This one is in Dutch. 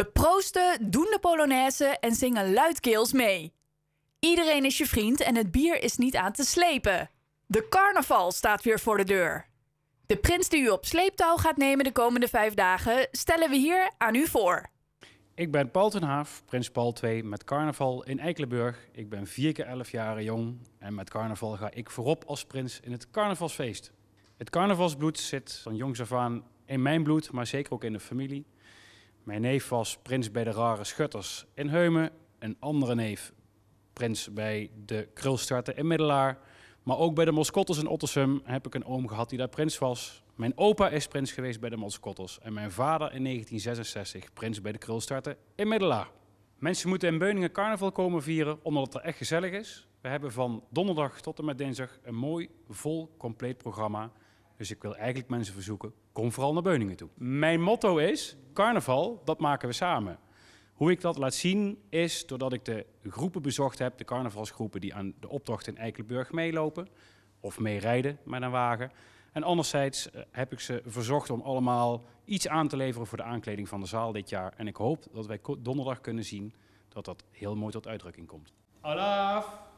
We proosten, doen de Polonaise en zingen luidkeels mee. Iedereen is je vriend en het bier is niet aan te slepen. De carnaval staat weer voor de deur. De prins die u op sleeptouw gaat nemen de komende vijf dagen stellen we hier aan u voor. Ik ben Paul ten Haaf, prins Paul II met carnaval in Eikelenburg. Ik ben vier keer elf jaar jong en met carnaval ga ik voorop als prins in het carnavalsfeest. Het carnavalsbloed zit van jongs af aan in mijn bloed, maar zeker ook in de familie. Mijn neef was prins bij de Rare Schutters in Heumen. Een andere neef prins bij de Krulstarten in Middelaar. Maar ook bij de Moskottels in Ottersum heb ik een oom gehad die daar prins was. Mijn opa is prins geweest bij de Moskottels En mijn vader in 1966 prins bij de Krulstarten in Middelaar. Mensen moeten in Beuningen carnaval komen vieren omdat het er echt gezellig is. We hebben van donderdag tot en met dinsdag een mooi, vol, compleet programma dus ik wil eigenlijk mensen verzoeken, kom vooral naar Beuningen toe. Mijn motto is, carnaval, dat maken we samen. Hoe ik dat laat zien is doordat ik de groepen bezocht heb, de carnavalsgroepen die aan de optocht in Eikelenburg meelopen of meerijden met een wagen. En anderzijds eh, heb ik ze verzocht om allemaal iets aan te leveren voor de aankleding van de zaal dit jaar. En ik hoop dat wij donderdag kunnen zien dat dat heel mooi tot uitdrukking komt. Alaaf!